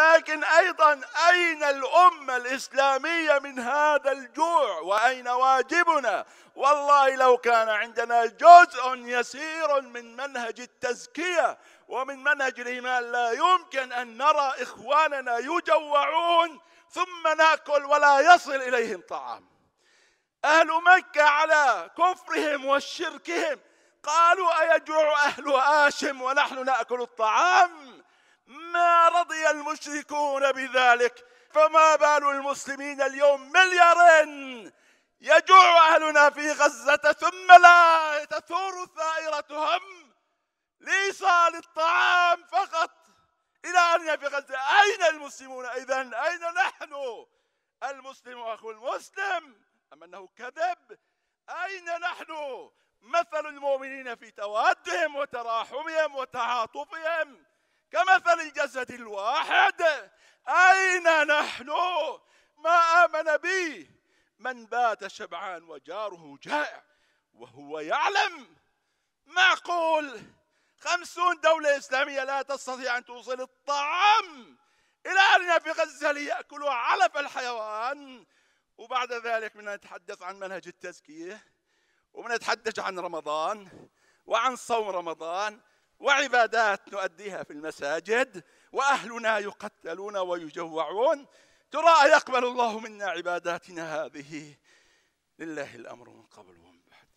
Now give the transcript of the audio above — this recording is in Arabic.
ولكن ايضا اين الامه الاسلاميه من هذا الجوع واين واجبنا والله لو كان عندنا جزء يسير من منهج التزكيه ومن منهج الايمان لا يمكن ان نرى اخواننا يجوعون ثم ناكل ولا يصل اليهم طعام اهل مكه على كفرهم وشركهم قالوا ايجوع اهل هاشم ونحن ناكل الطعام ما رضي المشركون بذلك فما بال المسلمين اليوم مليارين يجوع أهلنا في غزة ثم لا تثور ثائرتهم لإيصال الطعام فقط إلى أن في غزة أين المسلمون إذا أين نحن المسلم أخو المسلم أم أنه كذب أين نحن مثل المؤمنين في توادهم وتراحمهم وتعاطفهم عن الجسد الواحد أين نحن ما آمن به من بات شبعان وجاره جائع وهو يعلم معقول خمسون دولة إسلامية لا تستطيع أن توصل الطعام إلى أهلنا في غزة ليأكلوا علف الحيوان وبعد ذلك بدنا نتحدث عن منهج التزكية وبنتحدث عن رمضان وعن صوم رمضان وعبادات نؤديها في المساجد واهلنا يقتلون ويجوعون ترى يقبل الله منا عباداتنا هذه لله الامر من قبل ومن بعد